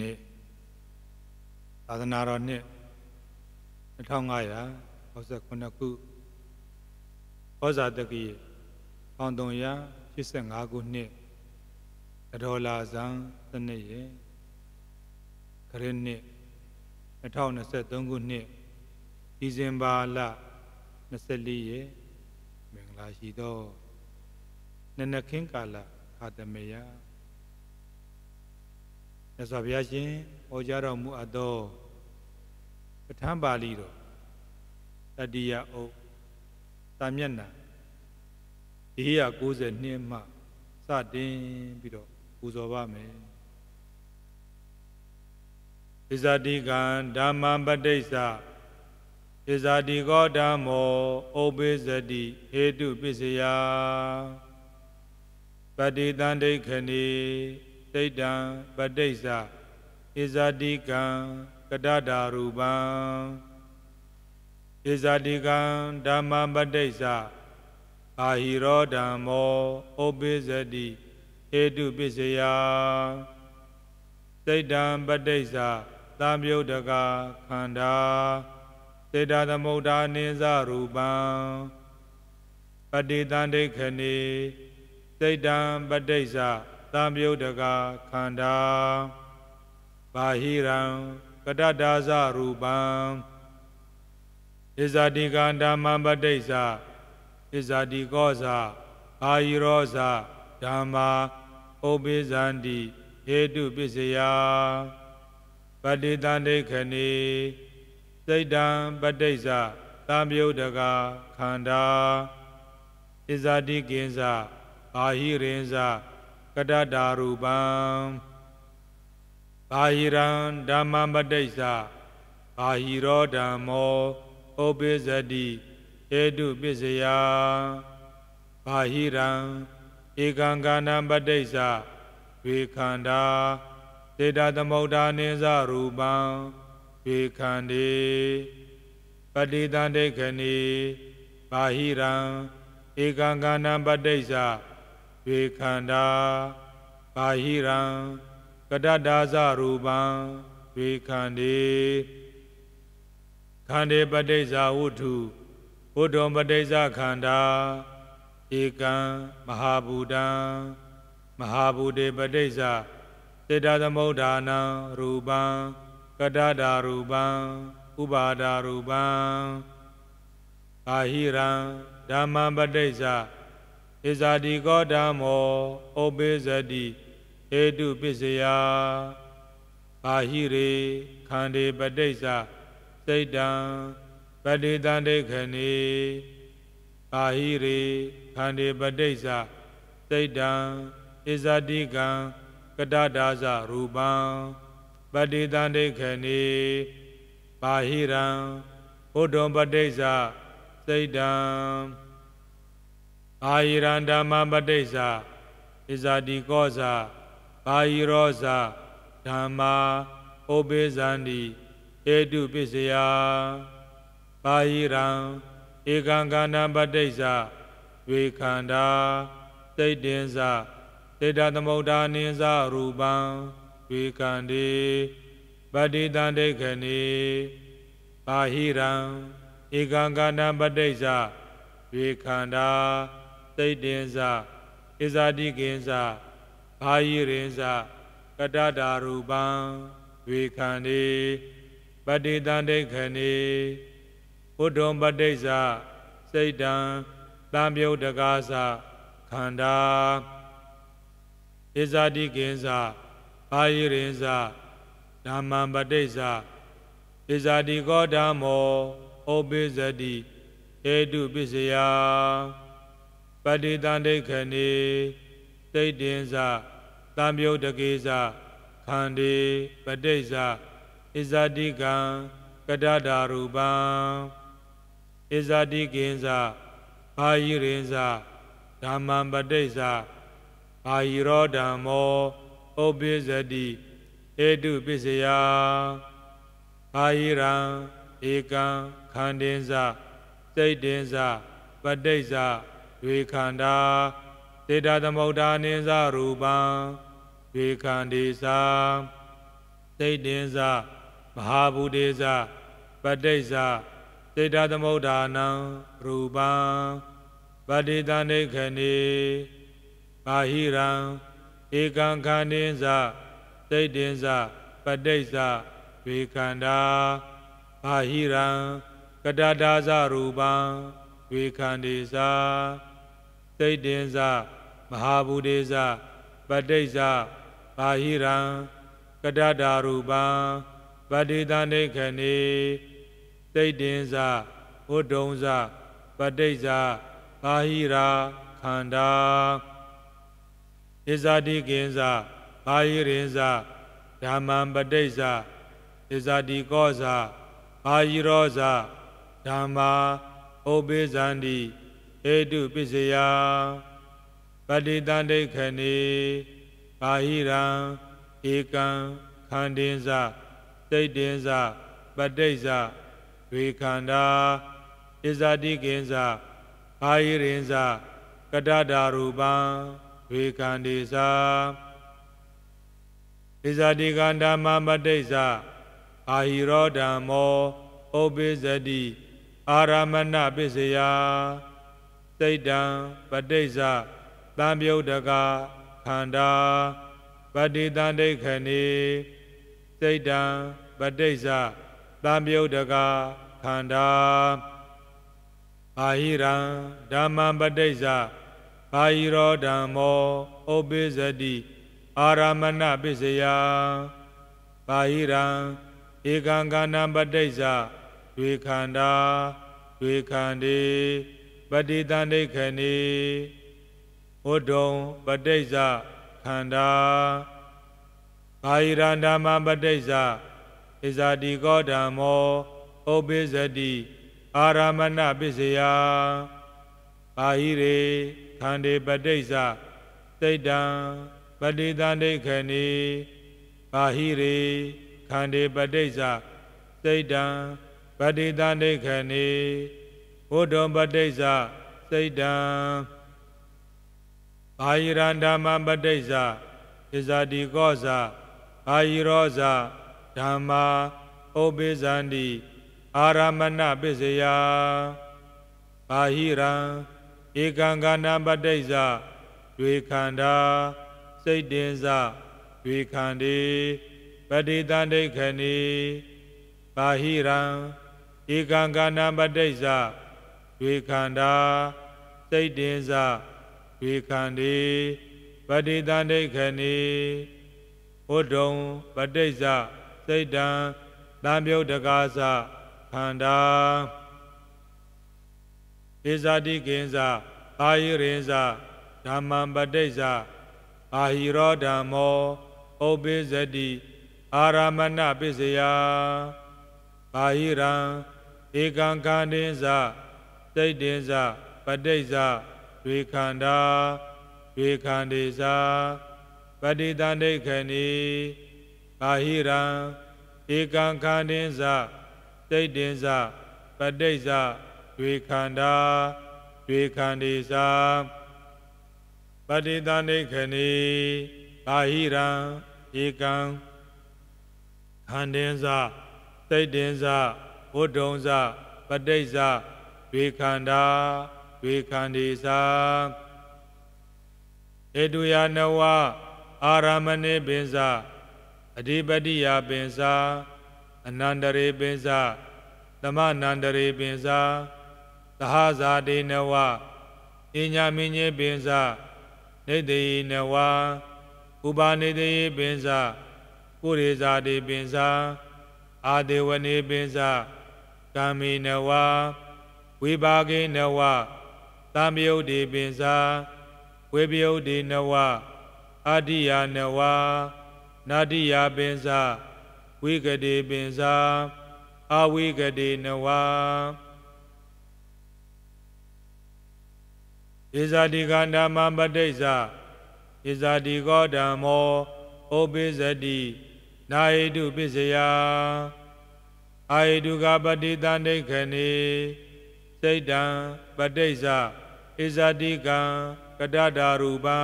နှစ်သာသနာတော်နှစ်2569ခုဩဇာတကီ1385ခုနှစ်အတော်လာဇန်တနှစ်ရခရစ်နှစ်2023ခုနှစ်ဒီဇင်ဘာလ24ရက်မင်္ဂလာရှိသောနနခင်းကာလခါတမယမြတ်စွာဘုရားရှင်ဟောကြားတော်မူအပ်သောပဋ္ဌာန်းပါဠိတော်တတိယအုပ်သာမျက်နှာ492မှစတင်ပြီးတော့ပူဇော်ပါမယ်ဣဇာတိကံဓမ္မပဋိစ္စဣဇာတိကောဓမ္မောဥပိစ္စတိဟေတုပစ္စယပတိတန်ဒိခဏီတိဋ္ဌံပဋိစ္စဣဇာတိကံကတတာရူပံဣဇာတိကံဓမ္မပဋိစ္စအာဟိရောဓမ္မောဩပိစတိဟေတုပစ္စယတိဋ္ဌံပဋိစ္စသံယုတ်တကခန္ဓာသေတသမုဒ္ဒါနိသရူပံပတိတံဒိခဏီသိတံပဋိစ္စသံယုတ်တကခန္ဓာဘာဟိရံကတတာဇရူပံဣဇာတိကံဓမ္မပဋိစ္စဣဇာတိကောဇာဘာဟိရောဇာဓမ္မာဥပိဇန္တိဟေတုပစ္စယပတိတန္တိခဏီစိတ်တံပဋိစ္စသံယုတ်တကခန္ဓာဣဇာတိကင်္ဇာဘာဟိရင်္ဇာကတတာရူပံဘာဟိရံဓမ္မပဋိစ္စာဘာဟိရောဓမ္မောဩပိစတိဧတုပစ္စယဘာဟိရံဧကံကဏံပဋိစ္စာဝေခန္ဓာသေတသမုဒ္ဒာနိသရူပံဝေခန္တိပတိတံဒိဋ္ဌိဘာဟိရံဧကံကဏံပဋိစ္စာဝေခန္ဓာဘာဟိရံကတ္တာဇရူပံဝေခန္တိခန္တေပဋိစ္စာဝုထုဘုဒ္ဓံပဋိစ္စာခန္ဓာဧကံမဟာဘူတံမဟာဘူတေပဋိစ္စာသေတသမုဒ္ဒာနံရူပံကတ္တာရူပံဥပါဒာရူပံအာဟိရံဓမ္မံပဋိစ္စာဣဇာတိကောဓမ္မောဩပိဇတိဧတုပစ္စယဘာဟိရေခန္ဒီပဋိစ္စစိတ်တံပတိတံဒိခဏီဘာဟိရေခန္ဒီပဋိစ္စစိတ်တံဣဇာတိကံကတဒါဇရူပံပတိတံဒိခဏီဘာဟိရံဘုဒ္ဓံပဋိစ္စစိတ်တံအာယိရန္ဓမ္မပဋိစ္စာဣဇာတိကောဇာဘာယိရောဇာဓမ္မာဩပေဇန္တိဧတုပစ္စယဘာယိရံဧကံကန္တပဋိစ္စာဝေခန္ဓာသိတ္တင်္စသေတသမုဒ္ဒာနိစ္စရူပံဝေကန္တိပတိတံဒိခဏီပါဟိရံဧကံကန္တပဋိစ္စာဝေခန္ဓာသိတ္တင်္စဣဇာတိကင်္စဘာယိရင်္စကတတာရူပံဝေခန္တိပတိတန်ဒိခဏိဘုဒ္ဓံပဋိစ္စစိတ်တံတံမြုပ်တကားစခန္ဓာဣဇာတိကင်္စဘာယိရင်္စဓမ္မံပဋိစ္စဣဇာတိကောဓမ္မောဩပိစတိဧတုပစ္စယပတိတန်ဒိခဏီသိတ်တင်စသံယုတ်တကိစခန္ဒီပတိစ္စဣဇာတိကံကဒတာရူပံဣဇာတိကင်စဘာယိရင်စဓမ္မံပတိစ္စဘာယိရောဓမ္မောဥပိစ္စတိဧတုပစ္စယဘာယိရံဧကံခန္ဒင်စစိတ်တင်စပတိစ္စရွေခန္ဓာသေတသမုဒ္ဒာနိသရူပံရွေခန္ဒီသာသိတ္တင်သမဟာဘူတေသပဋိစ္စသေတသမုဒ္ဒာနံရူပံပတိတနိခဏီပါဟိရံဧကံခန္ဓိသသိတ္တင်သပဋိစ္စရွေခန္ဓာပါဟိရံကတတာသရူပံဝေခန္ဒီသာစိတ်တင်စမဟာဘူဒေစပဋိစ္စဘာဟိရံကတ္တာရူပံပတိသနိခဏေစိတ်တင်စဝဒုံစပဋိစ္စဘာဟိရာခန္ဓာဣဇာတိကင်စဘာဟိရင်စဓမ္မံပဋိစ္စဣဇာတိကောစဘာဟိရောစဓမ္မာဥပိဇန္တိဧတုပစ္စယပတိတန္ဒိခဏေပါဟိရံဧကံခန္တင်းစစိတ်တင်းစပဋိစ္စဝေခန္ဓာဣဇာတိကင်းစအာယိရင်စကတတာရူပံဝေခန္ဒီစဣဇာတိကန္ဓမ္မပဋိစ္စအာဟိရောဓမ္မောဥပိစတိအာရမဏပစ္စယစိတ်တံပဋိစ္စသံယုတ်တကခန္ဓာပฏิတန်ဒိခဏီစိတ်တံပဋိစ္စသံယုတ်တကခန္ဓာအာဟိရံဓမ္မံပဋိစ္စအာဟိရောဓမ္မောဥပိစ္စတိအာရမဏပစ္စယပါဟိရံဧကံကဏံပဋိစ္စဒွေခန္ဓာဒွေခန္တီပတိတန်ဒိခဏီဝတ္တုံပဋိစ္စခန္ဓာဘာယရဓမ္မပဋိစ္စဣဇာတိကောဓမ္မောဥပိစ္စတိအာရမဏပစ္စယဘာဟိရေခန္တေပဋိစ္စသိတံပတိတန်ဒိခဏီဘာဟိရေခန္တေပဋိစ္စသိတံပတိတန်ဒိခဏီဘုဒ္ဓံပဋိစ္စစိတ်တံဘာယိရန္ဓမ္မပဋိစ္စဣဇာတိကောဇဘာယိရောဇဓမ္မာဥပိဇန္တိအာရမဏပစ္စယဘာဟိရံဧကံကဏပဋိစ္စတွေခန္ဓာစိတ်တင်စတွေခန္ဒီပတိတန်ဒိခဏီဘာဟိရံဧကံကဏပဋိစ္စဝေခန္ဓာစိတ်တင်စဝေခန္တိပဋိသန္ဓိခဏီဝုဒုံပဋိစ္စစိတ်တံသံယုတ်တကားစခန္ဓာပိဇာတိကင်္စအာယိရိင်္စဓမ္မံပဋိစ္စအာဟိရောဓမ္မောဥပိသတိအာရမဏပစ္စယဘာဟိရံဧကံခန္ဓိင်္စစိတ်တေဇပဋိစ္စတွေခန္ဓာတွေခန္ဓေဇာပဋိသန္ဓိခဏီဘာဟိရံဧကံခန္ဓေဇစိတ်တေဇပဋိစ္စတွေခန္ဓာတွေခန္ဓေဇာပဋိသန္ဓိခဏီဘာဟိရံဧကံခန္ဓေဇစိတ်တေဇဝုဒ္ဓုံဇပဋိစ္စဝေခန္ဓာဝေခန္ဒီသာဧတုယနဝအာရမဏိပင်စအဓိပတိယပင်စအနန္တရေပင်စသမနန္တရေပင်စသဟဇာတိနဝအညာမင်းကြီးပင်စနေတိနဝဥပါနေတိပင်စကုရိဇာတိပင်စအာဒေဝနေပင်စကာမိနဝဝိပါကိနဝသာမယုတ်တိပင်စာဝေပယုတ်တိနဝအာတိယနဝနာတိယပင်စာဝိကတိပင်စာအာဝိကတိနဝဣဇာတိကန္ဓမပဋိစ္စဣဇာတိကောဓမ္မောဩပိစတိနာဟိတုပစ္စယအာဟိတုကပတိတန္တိခဏေစိတ်တံပဋိစ္စဣဇာတိကံကတတာရူပံ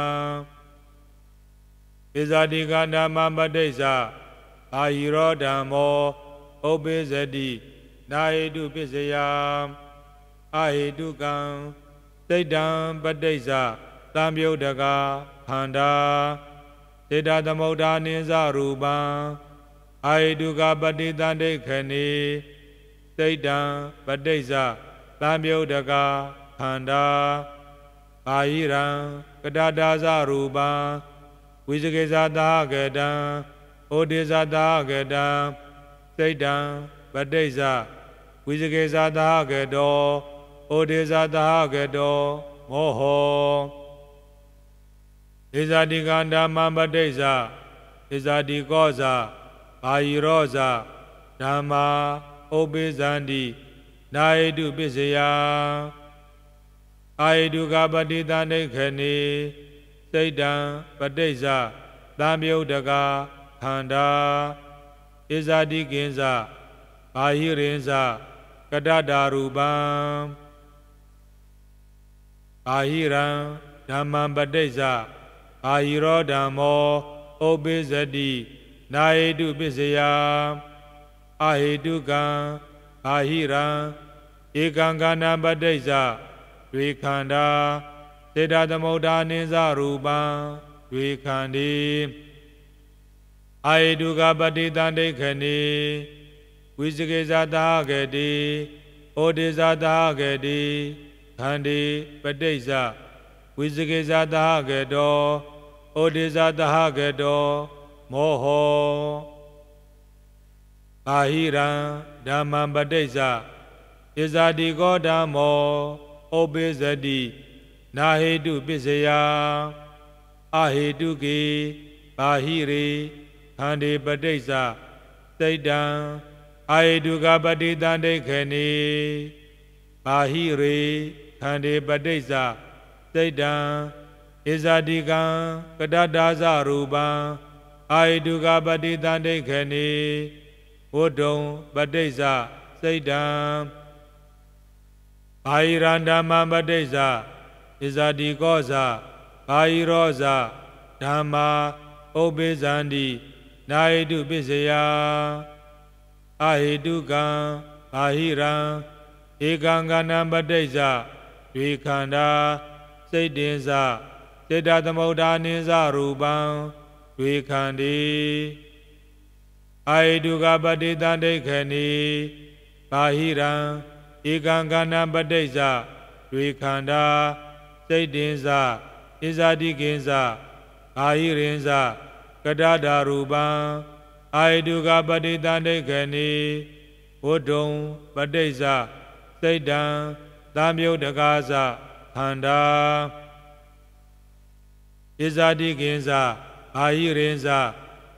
ဣဇာတိကဓမ္မပဋိစ္စအာယိရောဓမ္မောဥပိစတိနာဟိတုပစ္စယအာဟိတုကံစိတ်တံပဋိစ္စသံယုတ်တကာခန္ဓာစေတသမုဒ္ဒာနိစ္စရူပံအာဟိတုကပဋိသန္ဓိခဏိစိတ်တံပဋိစ္စသံယုတ်တကခန္ဓာအာယိရံကတတာဇရူပံဝိစကေဇာတာကတံဩဒေဇာတာကတံစိတ်တံပဋိစ္စဝိစကေဇာတာကတောဩဒေဇာတာကတောမောဟောဣဇာတိကန္ဓမ္မပဋိစ္စဣဇာတိကောဇာဘာယိရောဇာဓမ္မာဥပိဇန္တိနာယတုပစ္စယအာယတုကပတိတနိခဏီစိတ်တံပဋိစ္စသံယုတ်တကခန္ဓာဣဇာတိကင်္စဘာဟိရိင်္စကတတာရူပံဘာဟိရံဓမ္မံပဋိစ္စဘာဟိရောဓမ္မောဥပိစ္စတိနာဟိတုပစ္စယအာဟိတုကံဘာဟိရံဧကံကနာပဋိစ္စတွေခန္ဓာသေတသမုဒ္ဒါနိစ္စရူပံတွေခန္ဒီအာယတုကပတိတန္တိခဏီဝိစကေဇာတာဂတိဩဒေဇာတာဂတိခန္ဒီပဋိစ္စဝိစကေဇာတာဂတောဩဒေဇာတာဂတောမောဟပါဟိရံဓမ္မံပဋိစ္စဣဇာတိကောဓမ္မောဩပိစတိနာဟေတုပစ္စယအာဟေတုကေဘာဟိရေခန္ဒီပဋိစ္စစိတ်တံအာဟေတုကပတိတံဒိခေနိဘာဟိရေခန္ဒီပဋိစ္စစိတ်တံဣဇာတိကံကတတာဇရူပံအာဟိတုကပတိတံဒိခေနိဝုဒ္ဓံပဋိစ္စစိတ်တံဘာဟိရန္ဓမ္မပဋိစ္စဣဇာတိကောဇဘာဟိရောဇဓမ္မာဥပိဇန္တိနာဟိတုပစ္စယအာဟိတုကံဘာဟိရံဧကံကဏံပဋိစ္စဒွေခန္ဓာစိတ်တင်စစေတသမုဒ္ဒာနိစရူပံဒွေခန္တိအာဟိတုကပတိတံဒိဋ္ဌိခဏီဘာဟိရံဧကံကနာပဋိစ္စတွေခန္ဓာစိတ်တင်္စဣဇာတိကင်္စအာယိရင်္စကတဒါရူပံအာယတုကပတိတန္တိခဏီဝုဒုံပဋိစ္စစိတ်တံသံယုတ်တကားစခန္ဓာဣဇာတိကင်္စအာယိရင်္စ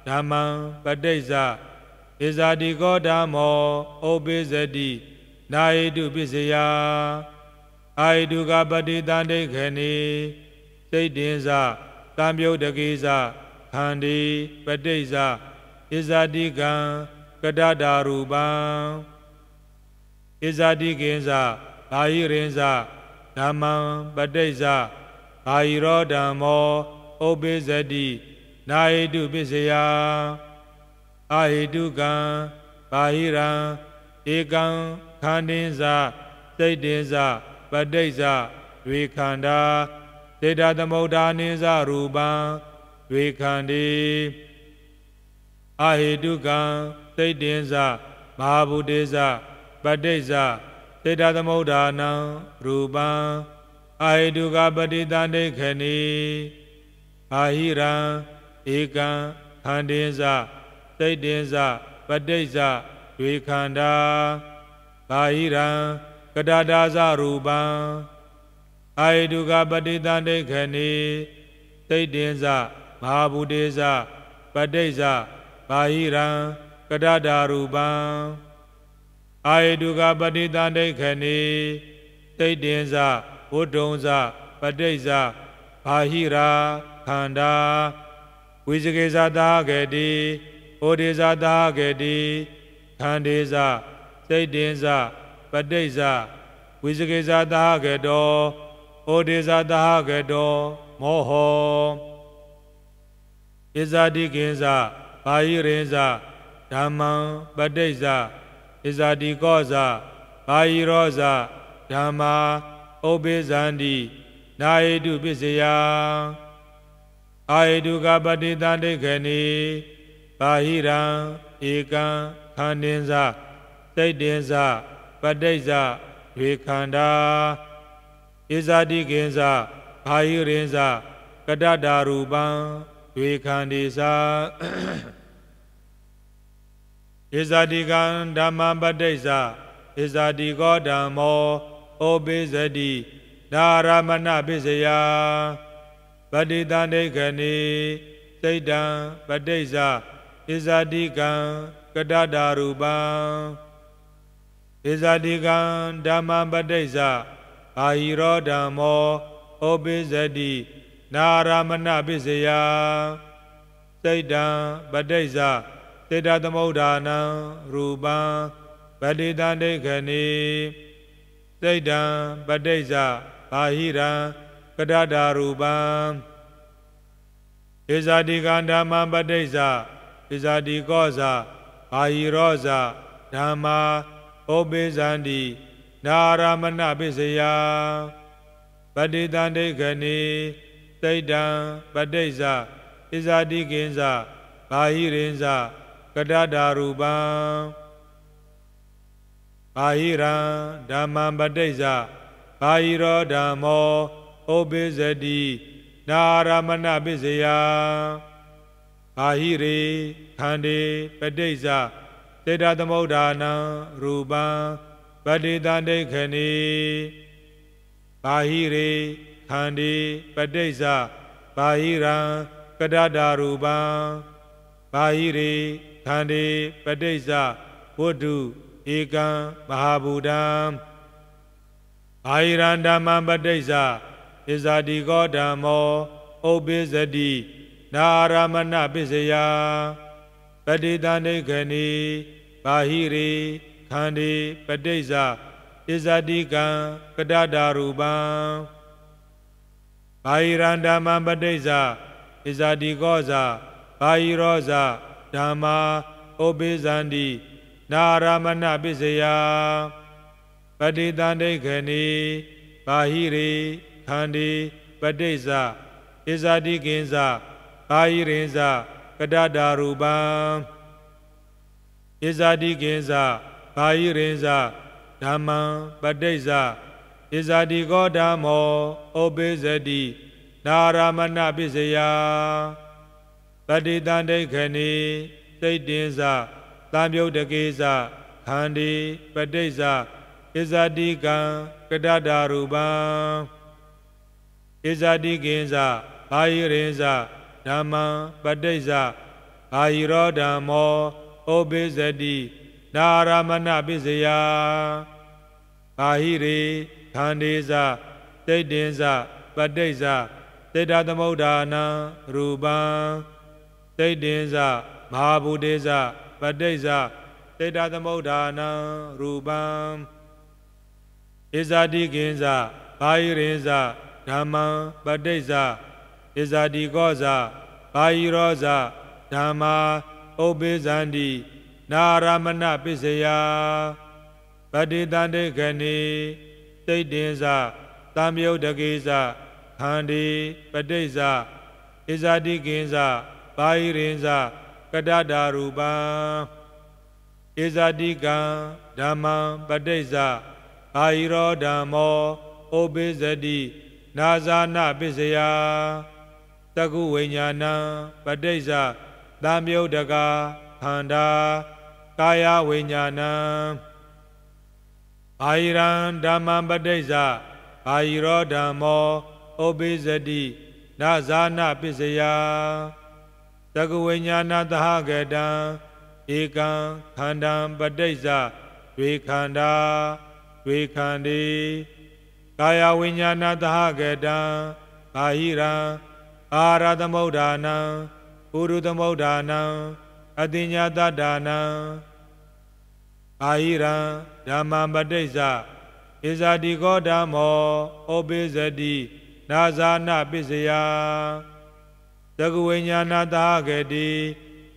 ဓမ္မံပဋိစ္စဣဇာတိကောဓမ္မောဥပိသတိနာဟိတုပစ္စယအာဟိတုကပတိတန်ဒိခဏီစိတ်တင်စတံမြုပ်တကိစခန္ဒီပတိစဣဇာတိကံကတတာရူပံဣဇာတိကင်စဘာဟိရင်စဓမ္မံပတိစဘာဟိရောဓမ္မောဥပိစတိနာဟိတုပစ္စယအာဟိတုကံဘာဟိရံဧကံခန္ဓင်းစစိတ်တင်းစပဋိစ္စဝေခန္ဓာဒေတာသမုဒ္ဒာနိစရူပံဝေခန္တိအဟိတုကံစိတ်တင်းစမဟာဗုဒိစ္စပဋိစ္စဒေတာသမုဒ္ဒာနံရူပံအဟိတုကပတိတန်ဒိခဏီအာဟိရံဧကံခန္တင်းစစိတ်တင်းစပဋိစ္စရွေခန္ဓာကာယိရံကတတာဇရူပံအာယတုကပတိတန်ဒိခဏီတိတ်တင်ဇမဟာဘူတေဇပဋိဇဘာဟိရံကတတာရူပံအာယတုကပတိတန်ဒိခဏီတိတ်တင်ဇဘုဒ္ဓံဇပဋိဇဘာဟိရာခန္ဓာဝိဇကေဇာတာဂတိဩဒေဇာတာဂတိခန္ဓေဇစိတ်တင်ဇပဋိဇဝိစကေဇသဟကတောဩဒေဇသဟကတောမောဟောဣဇာတိကင်ဇဘာယိရင်ဇဓမ္မံပဋိဇဣဇာတိကောဇဘာယိရောဇဓမ္မာဥပိဇန္တိနာဟိတုပစ္စယအာဟိတုကပတိတံဒိဋ္ဌိခေနိဘာဟိရံဧကံခန္ဓင်းစစိတ်တင်းစပဋိစ္စဝေခန္ဓာဣဇာတိကင်စဘာယိရင်စကတတာရူပံဝေခန္ဒီစဣဇာတိကံဓမ္မပဋိစ္စဣဇာတိကောဓမ္မောဩပိစတိဒါရမဏပိစယပတိတန်ဒိခဏီစိတ်တံပဋိစ္စဣဇာတိကံကတတာရူပံဣဇာတိကံဓမ္မပဋိစ္ဆဘာဟိရောဓမ္မောဩပိစတိနာရမဏပစ္စယစိတ်တံပဋိစ္ဆသေတသမုဒ္ဒနံရူပံပတိတံဒိခဏီစိတ်တံပဋိစ္ဆဘာဟိရံကတတာရူပံဣဇာတိကံဓမ္မပဋိစ္ဆဣဇာတိကောဇာအာယိရောဇဓမ္မာဩပိဇန္တိနာရမဏပိစယပတိတန္ဒိခဏီသိတံပဋိစ္စဣဇာတိကင်္စဘာဟိရိင်္စကတတာရူပံဘာဟိရံဓမ္မံပဋိစ္စဘာဟိရောဓမ္မောဩပိစတိနာရမဏပိစယဘာဟိရေခန္ဒီပဋိစ္စသေတသမုဒ္ဒနံရူပံပတိတန်ဒိခဏီဘာဟိရေခန္ဒီပဋိစ္စဘာဟိရံကတ္တာရူပံဘာဟိရေခန္ဒီပဋိစ္စဝတ္တုဧကံမဟာဘူတံဘာဟိရံဓမ္မံပဋိစ္စဣဇာတိကောဓမ္မောဥပ္ပစ္စတိနာရမဏပိစယပတိတန်ေခဏီပါဟိရိခန္တီပတိစ္စဣဇတိကံကတတာရူပံပါဟိရန္တမံပတိစ္စဣဇတိကောဇာပါဟိရောဇာဓမ္မာဩပိဇန္တိနာရမဏပိစယပတိတန်ေခဏီပါဟိရိခန္တီပတိစ္စဣဇတိကင်းစာအာဟိရိဇကတတာရူပံဣဇာတိကိဇဘာဟိရိဇဓမ္မံပဋိဇဣဇာတိကောဓမ္မောဩပိစတိနာရမဏပိစယပတိတန်ဒိခဏီစိတ်တင်ဇသံယုတ်တကိဇခန္ဒီပဋိဇဣဇာတိကံကတတာရူပံဣဇာတိကိဇဘာဟိရိဇဓမ္မံပဋိစ္စဘာယိရောဓမ္မောဩပိစတိနာရမဏပိစယဘာဟိရေခန္ဒေသတိတ်တင်္စပဋိစ္စတိဋ္ဌသမုဒ္ဒနာရူပံတိတ်တင်္စမဟာဘူတေသပဋိစ္စတိဋ္ဌသမုဒ္ဒနာရူပံဣဇာတိကင်္စဘာဟိရင်္စဓမ္မံပဋိစ္စဣဇာတိကောဇဘာယိရောဇဓမ္မာဥပိဇန္တိနာရမဏပိစယပတိတန္တေခဏီတိတ်တင်ဇသံယုတ်တကိဇခန္ဒီပတိဇဣဇာတိကင်ဇဘာယိရင်ဇကတတာရူပံဣဇာတိကံဓမ္မံပတိဇဘာယိရောဓမ္မောဥပိဇတိနာဇာနာပိစယတကုဝိညာဏံပဋိစ္စသာမြုဒ္ဒကာခန္ဓာကာယဝိညာဏံဘာယရံဓမ္မပဋိစ္စဘာယရောဓမ္မောဩပိစတိနာဇာနာပစ္စယတကုဝိညာဏသဟကတံဧကံခန္ဓံပဋိစ္စဒွေခန္ဓာဒွေခန္ဒီကာယဝိညာဏသဟကတံဘာဟိရံအာရသမုဒ္ဒနာဥရုသမုဒ္ဒနာအတိညာတတနာအာဟိရံဓမ္မပဋိစ္စဣဇာတိကောဓမ္မောဩပိစတိနာဇာနာပစ္စယသကုဝိညာဏတာဂတိ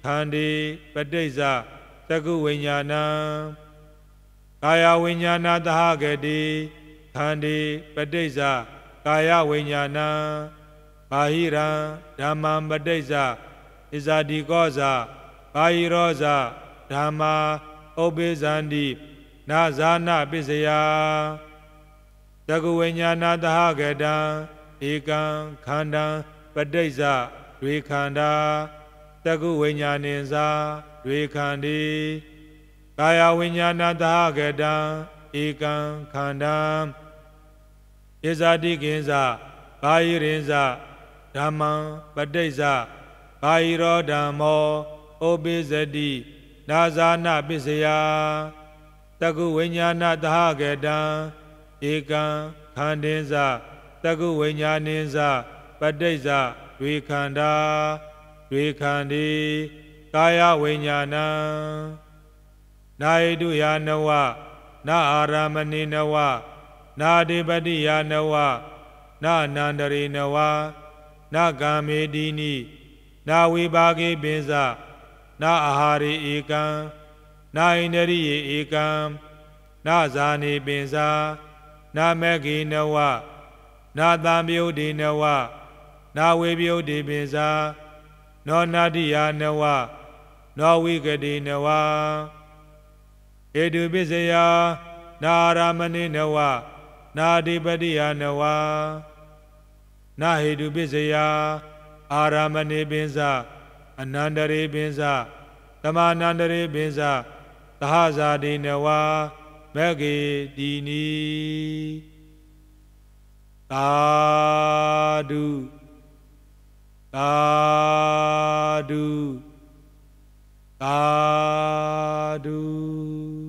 ခန္တီပဋိစ္စသကုဝိညာဏံကာယဝိညာဏတာဂတိခန္တီပဋိစ္စကာယဝိညာဏံဘာဟိရံဓမ္မံပဋိစ္စဣဇာတိကောဇာဘာဟိရောဇာဓမ္မာဥပိသန္တိနာဇာနာပစ္စယတကုဝိညာဏသဟကတံဧကံခန္ဓာပဋိစ္စတွေခန္ဓာတကုဝိညာဏင်္စာတွေခန္ဒီကာယဝိညာဏသဟကတံဧကံခန္ဓာဣဇာတိကင်္စာဘာယိရင်္စာဓမ္မံပဋိစ္စဘာဟိရောဓမ္မောဩပိစတိနာဇာနာပစ္စယတကုဝိညာဏသဟကတံဧကံခန္ဓင်းစတကုဝိညာဏင်းစပဋိစ္စဒွေခန္ဓာဒွေခန္ဒီကာယဝိညာဏံနာယတုယာနဝနာအာရမဏိနဝနာဓိပတိယာနဝနာနန္ဒရိနဝနာကံမေတိနိနာဝိပါကေပင်စနာအာဟာရေဧကံနာဣန္ဒရိယေဧကံနာဇာနေပင်စာနာမကေနဝနာသံမြုတ်ဒီနဝနာဝေမြုတ်ဒီပင်စာနောနာတိယာနဝနောဝိကတိနဝဧတုပစ္စယနာရမဏိနဝနာဓိပတိယာနဝနဟေတုပစ္စယအာရမဏိပင်စအနန္တရေပင်စသမာနန္တရေပင်စသဟဇာတိနဝမဂ္ဂေတိနီသာဓုသာဓုသာဓု